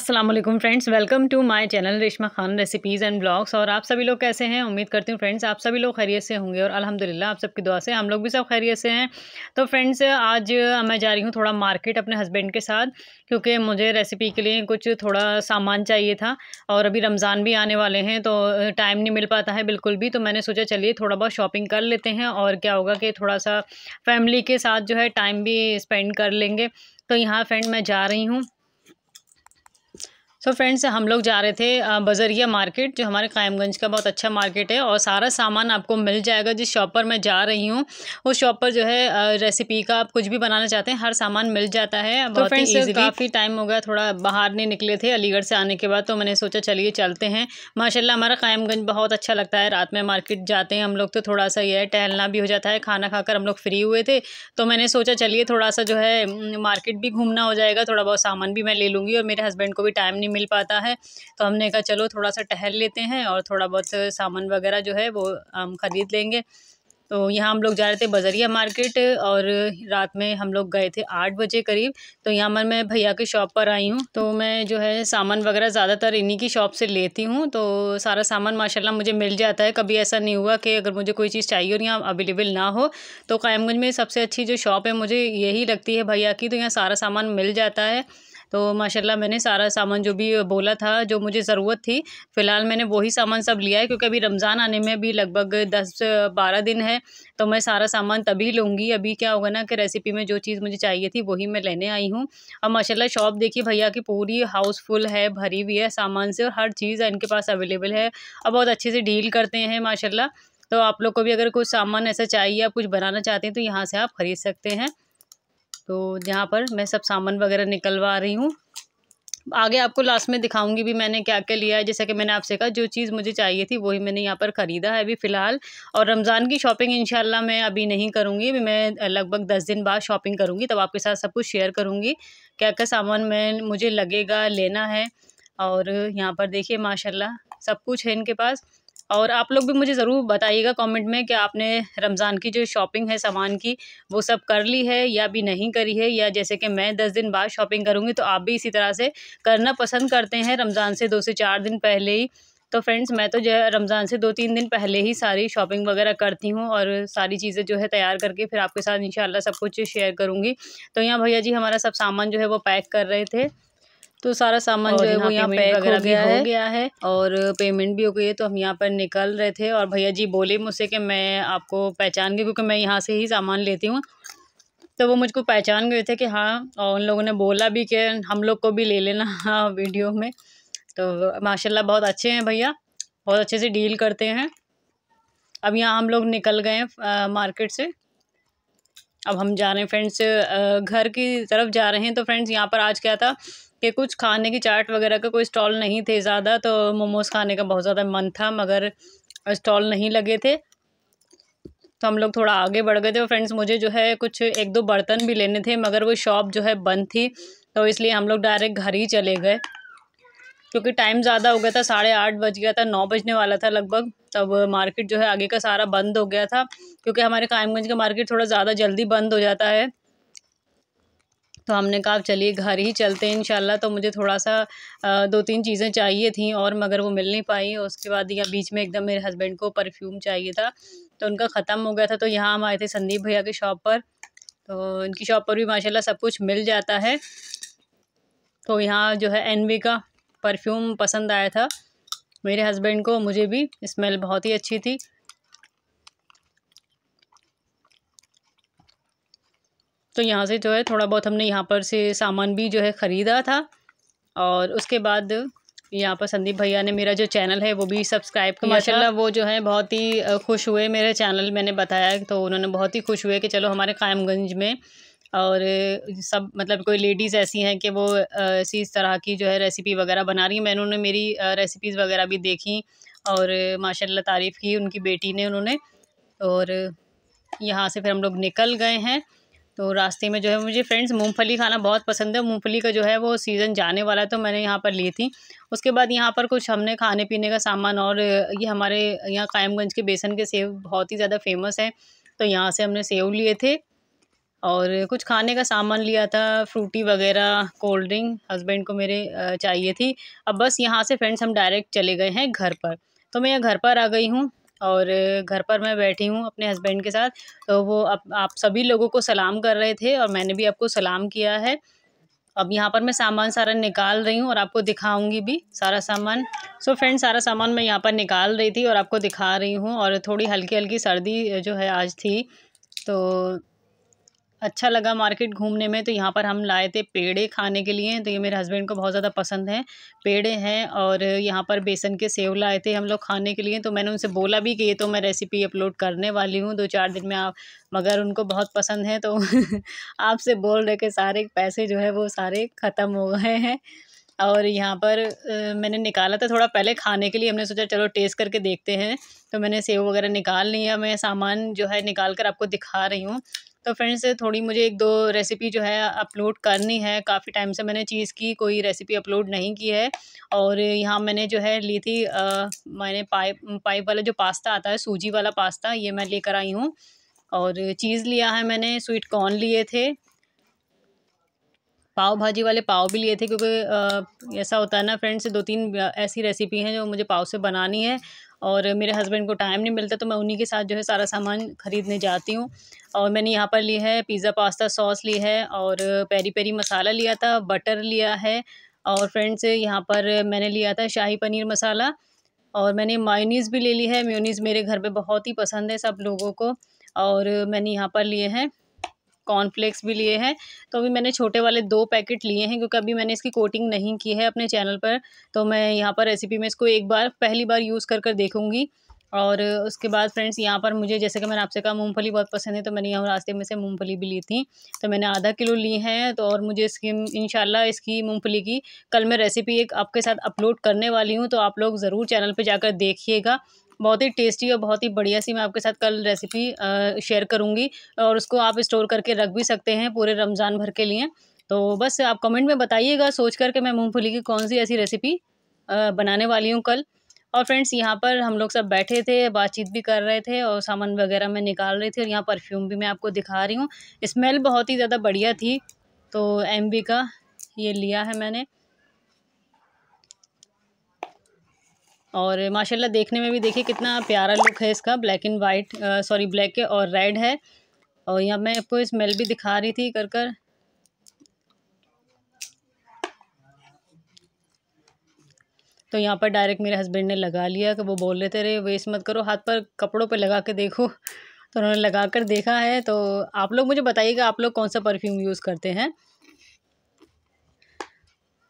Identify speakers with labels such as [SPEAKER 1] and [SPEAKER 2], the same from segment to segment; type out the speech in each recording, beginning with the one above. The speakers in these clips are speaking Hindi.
[SPEAKER 1] Aslam friends welcome to my channel Reshma Khan recipes and blogs और आप सभी लोग कैसे हैं उम्मीद करती हूँ फ्रेंड्स आप सभी लोग खैरियत से होंगे और अल्हम्दुलिल्लाह आप सबकी दुआ से हम लोग भी सब खैरियत से हैं तो फ्रेंड्स आज मैं जा रही हूँ थोड़ा मार्केट अपने हस्बैंड के साथ क्योंकि मुझे रेसिपी के लिए कुछ थोड़ा सामान चाहिए था और अभी रमज़ान भी आने वाले हैं तो टाइम नहीं मिल पाता है बिल्कुल भी तो मैंने सोचा चलिए थोड़ा बहुत शॉपिंग कर लेते हैं और क्या होगा कि थोड़ा सा फैमिली के साथ जो है टाइम भी स्पेंड कर लेंगे तो यहाँ फ्रेंड मैं जा रही हूँ सो so फ्रेंड्स हम लोग जा रहे थे बजरिया मार्केट जो हमारे कायमगंज का बहुत अच्छा मार्केट है और सारा सामान आपको मिल जाएगा जिस शॉप पर मैं जा रही हूँ उस शॉप पर जो है रेसिपी का आप कुछ भी बनाना चाहते हैं हर सामान मिल जाता है तो फ्रेंड्स काफ़ी टाइम हो गया थोड़ा बाहर नहीं निकले थे अलीगढ़ से आने के बाद तो मैंने सोचा चलिए चलते हैं माशाला हमारा कायमगंज बहुत अच्छा लगता है रात में मार्केट जाते हैं हम लोग तो थोड़ा सा ये है टहलना भी हो जाता है खाना खाकर हम लोग फ्री हुए थे तो मैंने सोचा चलिए थोड़ा सा जो है मार्केट भी घूमना हो जाएगा थोड़ा बहुत सामान भी मैं ले लूँगी और मेरे हस्बैंड को भी टाइम नहीं मिल पाता है तो हमने कहा चलो थोड़ा सा टहल लेते हैं और थोड़ा बहुत सामान वगैरह जो है वो हम ख़रीद लेंगे तो यहाँ हम लोग जा रहे थे बजरिया मार्केट और रात में हम लोग गए थे आठ बजे करीब तो यहाँ पर मैं भैया की शॉप पर आई हूँ तो मैं जो है सामान वगैरह ज़्यादातर इन्हीं की शॉप से लेती हूँ तो सारा सामान माशाल्लाह मुझे मिल जाता है कभी ऐसा नहीं हुआ कि अगर मुझे कोई चीज़ चाहिए और यहाँ अवेलेबल ना हो तो कायमगंज में सबसे अच्छी जो शॉप है मुझे यही लगती है भैया की तो यहाँ सारा सामान मिल जाता है तो माशाल्लाह मैंने सारा सामान जो भी बोला था जो मुझे ज़रूरत थी फ़िलहाल मैंने वही सामान सब लिया है क्योंकि अभी रमज़ान आने में भी लगभग दस बारह दिन है तो मैं सारा सामान तभी लूँगी अभी क्या होगा ना कि रेसिपी में जो चीज़ मुझे चाहिए थी वही मैं लेने आई हूँ और माशाला शॉप देखिए भैया की पूरी हाउसफुल है भरी हुई है सामान से और हर चीज़ इनके पास अवेलेबल है और बहुत अच्छे से डील करते हैं माशाला तो आप लोग को भी अगर कुछ सामान ऐसा चाहिए या कुछ बनाना चाहते हैं तो यहाँ से आप ख़रीद सकते हैं तो यहाँ पर मैं सब सामान वगैरह निकलवा रही हूँ आगे आपको लास्ट में दिखाऊंगी भी मैंने क्या क्या लिया है जैसा कि मैंने आपसे कहा जो चीज़ मुझे चाहिए थी वही मैंने यहाँ पर ख़रीदा है अभी फ़िलहाल और रमज़ान की शॉपिंग इन मैं अभी नहीं करूँगी अभी मैं लगभग दस दिन बाद शॉपिंग करूँगी तब आपके साथ सब कुछ शेयर करूँगी क्या क्या सामान मैं मुझे लगेगा लेना है और यहाँ पर देखिए माशाला सब कुछ है इनके पास और आप लोग भी मुझे ज़रूर बताइएगा कमेंट में कि आपने रमज़ान की जो शॉपिंग है सामान की वो सब कर ली है या भी नहीं करी है या जैसे कि मैं दस दिन बाद शॉपिंग करूँगी तो आप भी इसी तरह से करना पसंद करते हैं रमज़ान से दो से चार दिन पहले ही तो फ्रेंड्स मैं तो जो है रमज़ान से दो तीन दिन पहले ही सारी शॉपिंग वगैरह करती हूँ और सारी चीज़ें जो है तैयार करके फिर आपके साथ इंशाल्लाह सब कुछ शेयर करूँगी तो यहाँ भैया जी हमारा सब सामान जो है वो पैक कर रहे थे तो सारा सामान जो है वो यहाँ पैक हो गया है।, हो गया है और पेमेंट भी हो गई है तो हम यहाँ पर निकल रहे थे और भैया जी बोले मुझसे कि मैं आपको पहचान गई क्योंकि मैं यहाँ से ही सामान लेती हूँ तो वो मुझको पहचान गए थे कि हाँ और उन लोगों ने बोला भी कि हम लोग को भी ले लेना वीडियो में तो माशाला बहुत अच्छे हैं भैया बहुत अच्छे से डील करते हैं अब यहाँ हम लोग निकल गए हैं मार्केट से अब हम जा रहे हैं फ्रेंड्स घर की तरफ जा रहे हैं तो फ्रेंड्स यहाँ पर आज क्या था कि कुछ खाने की चाट वगैरह का कोई स्टॉल नहीं थे ज़्यादा तो मोमोज़ खाने का बहुत ज़्यादा मन था मगर स्टॉल नहीं लगे थे तो हम लोग थोड़ा आगे बढ़ गए थे और फ्रेंड्स मुझे जो है कुछ एक दो बर्तन भी लेने थे मगर वो शॉप जो है बंद थी तो इसलिए हम लोग डायरेक्ट घर ही चले गए क्योंकि टाइम ज़्यादा हो गया था साढ़े आठ बज गया था नौ बजने वाला था लगभग तब मार्केट जो है आगे का सारा बंद हो गया था क्योंकि हमारे कायमगंज का मार्केट थोड़ा ज़्यादा जल्दी बंद हो जाता है तो हमने कहा चलिए घर ही चलते हैं इनशाला तो मुझे थोड़ा सा दो तीन चीज़ें चाहिए थी और मगर वो मिल नहीं पाई उसके बाद या बीच में एकदम मेरे हस्बैंड को परफ्यूम चाहिए था तो उनका ख़त्म हो गया था तो यहाँ हम आए थे संदीप भैया की शॉप पर तो इनकी शॉप पर भी माशाल्लाह सब कुछ मिल जाता है तो यहाँ जो है एन का परफ्यूम पसंद आया था मेरे हस्बैंड को मुझे भी स्मेल बहुत ही अच्छी थी तो यहाँ से जो है थोड़ा बहुत हमने यहाँ पर से सामान भी जो है ख़रीदा था और उसके बाद यहाँ पर संदीप भैया ने मेरा जो चैनल है वो भी सब्सक्राइब किया माशाल्लाह वो जो है बहुत ही खुश हुए मेरे चैनल मैंने बताया तो उन्होंने बहुत ही खुश हुए कि चलो हमारे कायमगंज में और सब मतलब कोई लेडीज़ ऐसी हैं कि वो इसी तरह की जो है रेसिपी वगैरह बना रही हैं मैंने उन्होंने मेरी रेसिपीज़ वगैरह भी देखी और माशाल्लाह तारीफ़ की उनकी बेटी ने उन्होंने और यहाँ से फिर हम लोग निकल गए हैं तो रास्ते में जो है मुझे फ्रेंड्स मूंगफली खाना बहुत पसंद है मूंगफली का जो है वो सीज़न जाने वाला है तो मैंने यहाँ पर ली थी उसके बाद यहाँ पर कुछ हमने खाने पीने का सामान और ये हमारे यहाँ कायमगंज के बेसन के सेव बहुत ही ज़्यादा फेमस है तो यहाँ से हमने सेव लिए थे और कुछ खाने का सामान लिया था फ्रूटी वगैरह कोल्ड ड्रिंक हस्बैंड को मेरे चाहिए थी अब बस यहाँ से फ्रेंड्स हम डायरेक्ट चले गए हैं घर पर तो मैं यहाँ घर पर आ गई हूँ और घर पर मैं बैठी हूँ अपने हस्बैंड के साथ तो वो आप आप सभी लोगों को सलाम कर रहे थे और मैंने भी आपको सलाम किया है अब यहाँ पर मैं सामान सारा निकाल रही हूँ और आपको दिखाऊंगी भी सारा सामान सो so फ्रेंड सारा सामान मैं यहाँ पर निकाल रही थी और आपको दिखा रही हूँ और थोड़ी हल्की हल्की सर्दी जो है आज थी तो अच्छा लगा मार्केट घूमने में तो यहाँ पर हम लाए थे पेड़े खाने के लिए तो ये मेरे हस्बैंड को बहुत ज़्यादा पसंद है पेड़े हैं और यहाँ पर बेसन के सेव लाए थे हम लोग खाने के लिए तो मैंने उनसे बोला भी कि ये तो मैं रेसिपी अपलोड करने वाली हूँ दो चार दिन में आप मगर उनको बहुत पसंद है तो आपसे बोल रहे कि सारे पैसे जो है वो सारे ख़त्म हो गए हैं और यहाँ पर मैंने निकाला था थोड़ा पहले खाने के लिए हमने सोचा चलो टेस्ट करके देखते हैं तो मैंने सेव वगैरह निकाल लिया मैं सामान जो है निकाल कर आपको दिखा रही हूँ तो फ्रेंड्स थोड़ी मुझे एक दो रेसिपी जो है अपलोड करनी है काफ़ी टाइम से मैंने चीज़ की कोई रेसिपी अपलोड नहीं की है और यहाँ मैंने जो है ली थी आ, मैंने पाइप पाइप वाला जो पास्ता आता है सूजी वाला पास्ता ये मैं लेकर आई हूँ और चीज़ लिया है मैंने स्वीट कॉर्न लिए थे पाव भाजी वाले पाव भी लिए थे क्योंकि ऐसा होता है ना फ्रेंड्स दो तीन ऐसी रेसिपी हैं जो मुझे पाव से बनानी है और मेरे हस्बैंड को टाइम नहीं मिलता तो मैं उन्हीं के साथ जो है सारा सामान ख़रीदने जाती हूँ और मैंने यहाँ पर लिया है पिज़्ज़ा पास्ता सॉस लिया है और पेरी पेरी मसाला लिया था बटर लिया है और फ्रेंड्स यहाँ पर मैंने लिया था शाही पनीर मसाला और मैंने मायोनीज़ भी ले ली है म्योनीज़ मेरे घर पर बहुत ही पसंद है सब लोगों को और मैंने यहाँ पर लिए हैं कॉर्नफ्लेक्स भी लिए हैं तो अभी मैंने छोटे वाले दो पैकेट लिए हैं क्योंकि अभी मैंने इसकी कोटिंग नहीं की है अपने चैनल पर तो मैं यहाँ पर रेसिपी में इसको एक बार पहली बार यूज़ कर कर देखूँगी और उसके बाद फ्रेंड्स यहाँ पर मुझे जैसे कि मैंने आपसे कहा मूंगफली बहुत पसंद है तो मैंने यहाँ रास्ते में से मूंगफली भी ली थी तो मैंने आधा किलो ली है तो और मुझे इसकी इन इसकी मूंगफली की कल मैं रेसिपी एक आपके साथ अपलोड करने वाली हूँ तो आप लोग ज़रूर चैनल पर जाकर देखिएगा बहुत ही टेस्टी और बहुत ही बढ़िया सी मैं आपके साथ कल रेसिपी शेयर करूँगी और उसको आप स्टोर करके रख भी सकते हैं पूरे रमज़ान भर के लिए तो बस आप कमेंट में बताइएगा सोच करके मैं मूँगफली की कौन सी ऐसी रेसिपी बनाने वाली हूँ कल और फ्रेंड्स यहाँ पर हम लोग सब बैठे थे बातचीत भी कर रहे थे और सामान वगैरह मैं निकाल रही थी और यहाँ परफ्यूम भी मैं आपको दिखा रही हूँ स्मेल बहुत ही ज़्यादा बढ़िया थी तो एम का ये लिया है मैंने और माशाल्लाह देखने में भी देखिए कितना प्यारा लुक है इसका black and white sorry black और रेड है और यहाँ मैं आपको स्मेल भी दिखा रही थी कर कर तो यहाँ पर डायरेक्ट मेरे हस्बैंड ने लगा लिया कि वो बोल रहे थे रे वेस्ट मत करो हाथ पर कपड़ों पे लगा के देखो तो उन्होंने लगा कर देखा है तो आप लोग मुझे बताइएगा आप लोग कौन सा परफ्यूम यूज़ करते हैं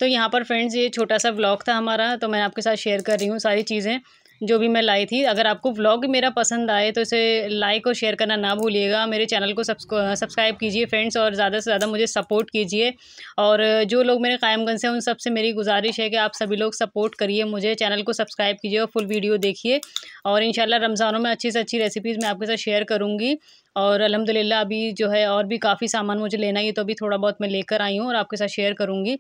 [SPEAKER 1] तो यहाँ पर फ्रेंड्स ये छोटा सा व्लॉग था हमारा तो मैं आपके साथ शेयर कर रही हूँ सारी चीज़ें जो भी मैं लाई थी अगर आपको व्लॉग मेरा पसंद आए तो इसे लाइक और शेयर करना ना भूलिएगा मेरे चैनल को सब्सक्राइब कीजिए फ्रेंड्स और ज़्यादा से ज़्यादा मुझे सपोर्ट कीजिए और जो लोग मेरे कायमगंज से उन सब से मेरी गुजारिश है कि आप सभी लोग सपोर्ट करिए मुझे चैनल को सब्सक्राइब कीजिए और फुल वीडियो देखिए और इन रमज़ानों में अच्छी से अच्छी रेसिपीज़ मैं आपके साथ शेयर करूँगी और अलहमदिल्ला अभी जो है और भी काफ़ी सामान मुझे लेना ही तो अभी थोड़ा बहुत मैं लेकर आई हूँ और आपके साथ शेयर करूँगी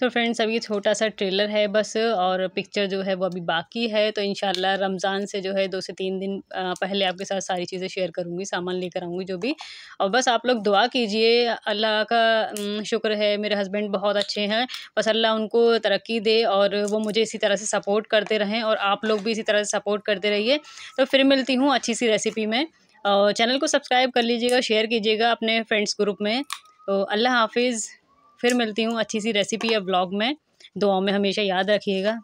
[SPEAKER 1] तो फ्रेंड्स अभी छोटा सा ट्रेलर है बस और पिक्चर जो है वो अभी बाकी है तो इन रमज़ान से जो है दो से तीन दिन पहले आपके साथ सारी चीज़ें शेयर करूँगी सामान लेकर आऊँगी जो भी और बस आप लोग दुआ कीजिए अल्लाह का शुक्र है मेरे हस्बैंड बहुत अच्छे हैं बस अल्लाह उनको तरक्की दे और वो मुझे इसी तरह से सपोर्ट करते रहें और आप लोग भी इसी तरह से सपोर्ट करते रहिए तो फिर मिलती हूँ अच्छी सी रेसिपी में और चैनल को सब्सक्राइब कर लीजिएगा शेयर कीजिएगा अपने फ्रेंड्स ग्रुप में तो अल्लाह हाफिज़ फिर मिलती हूँ अच्छी सी रेसिपी या ब्लॉग में दुआओं में हमेशा याद रखिएगा